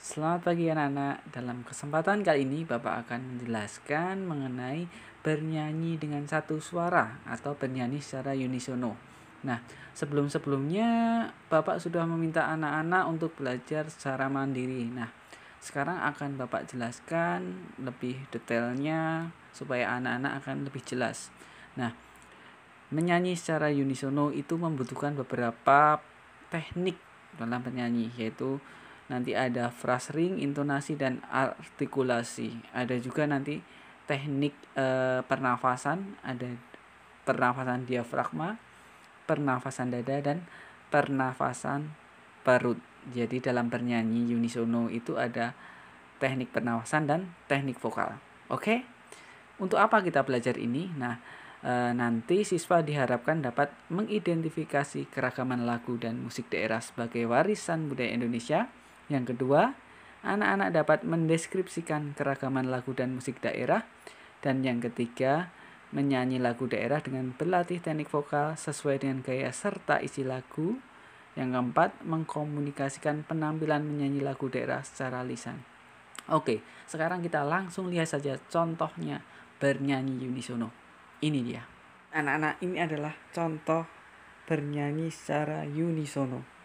Selamat pagi anak-anak. Dalam kesempatan kali ini Bapak akan menjelaskan mengenai bernyanyi dengan satu suara atau bernyanyi secara unisono. Nah, sebelum-sebelumnya Bapak sudah meminta anak-anak untuk belajar secara mandiri. Nah, sekarang akan Bapak jelaskan lebih detailnya supaya anak-anak akan lebih jelas. Nah, menyanyi secara unisono itu membutuhkan beberapa teknik dalam bernyanyi yaitu nanti ada phrase ring, intonasi dan artikulasi. Ada juga nanti teknik e, pernafasan, ada pernafasan diafragma, pernafasan dada dan pernafasan perut. Jadi dalam bernyanyi unisono itu ada teknik pernafasan dan teknik vokal. Oke? Untuk apa kita belajar ini? Nah, e, nanti siswa diharapkan dapat mengidentifikasi keragaman lagu dan musik daerah sebagai warisan budaya Indonesia yang kedua, anak-anak dapat mendeskripsikan keragaman lagu dan musik daerah. Dan yang ketiga, menyanyi lagu daerah dengan berlatih teknik vokal sesuai dengan gaya serta isi lagu. Yang keempat, mengkomunikasikan penampilan menyanyi lagu daerah secara lisan. Oke, sekarang kita langsung lihat saja contohnya bernyanyi unisono. Ini dia. Anak-anak ini adalah contoh bernyanyi secara unisono.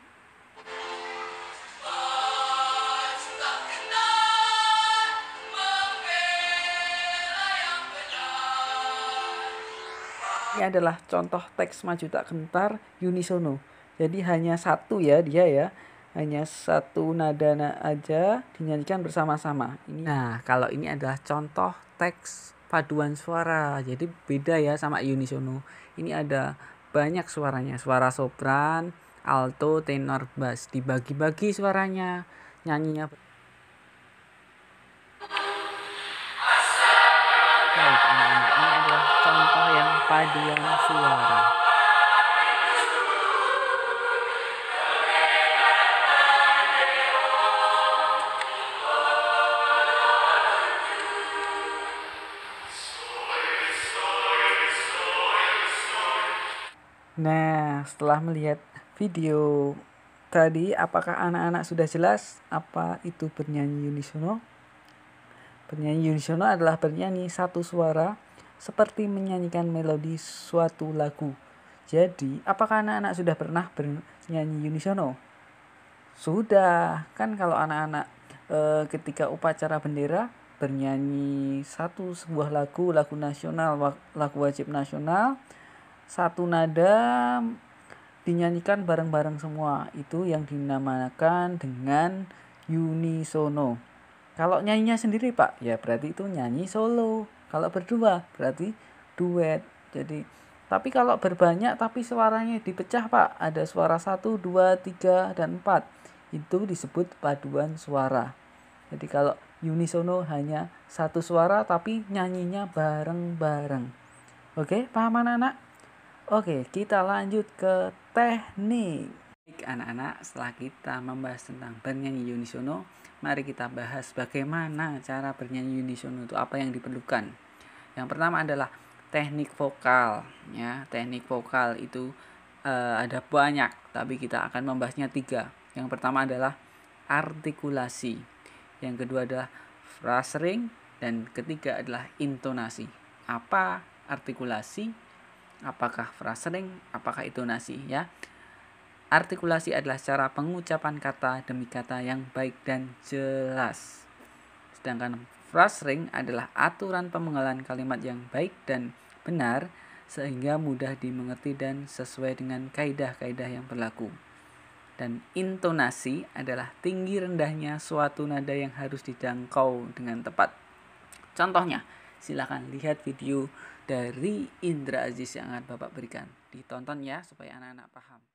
Ini adalah contoh teks maju tak gentar unisono. Jadi hanya satu ya dia ya. Hanya satu nada aja dinyanyikan bersama-sama. Nah, kalau ini adalah contoh teks paduan suara. Jadi beda ya sama unisono. Ini ada banyak suaranya. Suara sopran, alto, tenor, bass. Dibagi-bagi suaranya. Nyanyinya paduan suara. Nah, setelah melihat video tadi, apakah anak-anak sudah jelas apa itu bernyanyi unisono? Bernyanyi unisono adalah bernyanyi satu suara seperti menyanyikan melodi suatu lagu. Jadi, apakah anak-anak sudah pernah bernyanyi unisono? Sudah, kan kalau anak-anak e, ketika upacara bendera bernyanyi satu sebuah lagu, lagu nasional, lagu wajib nasional, satu nada dinyanyikan bareng-bareng semua. Itu yang dinamakan dengan unisono. Kalau nyanyinya sendiri, Pak, ya berarti itu nyanyi solo. Kalau berdua berarti duet. Jadi tapi kalau berbanyak tapi suaranya dipecah Pak, ada suara 1, 2, 3 dan 4. Itu disebut paduan suara. Jadi kalau unisono hanya satu suara tapi nyanyinya bareng-bareng. Oke, paham anak-anak? Oke, kita lanjut ke teknik. anak-anak, setelah kita membahas tentang bernyanyi unisono, mari kita bahas bagaimana cara bernyanyi unisono itu apa yang diperlukan. Yang pertama adalah teknik vokal ya. Teknik vokal itu e, ada banyak, tapi kita akan membahasnya tiga. Yang pertama adalah artikulasi. Yang kedua adalah phrase dan ketiga adalah intonasi. Apa artikulasi? Apakah phrase Apakah intonasi ya? Artikulasi adalah cara pengucapan kata demi kata yang baik dan jelas. Sedangkan phrase ring adalah aturan pemenggalan kalimat yang baik dan benar sehingga mudah dimengerti dan sesuai dengan kaidah-kaidah yang berlaku. Dan intonasi adalah tinggi rendahnya suatu nada yang harus dijangkau dengan tepat. Contohnya, silakan lihat video dari Indra Aziz yang akan Bapak berikan. Ditonton ya supaya anak-anak paham.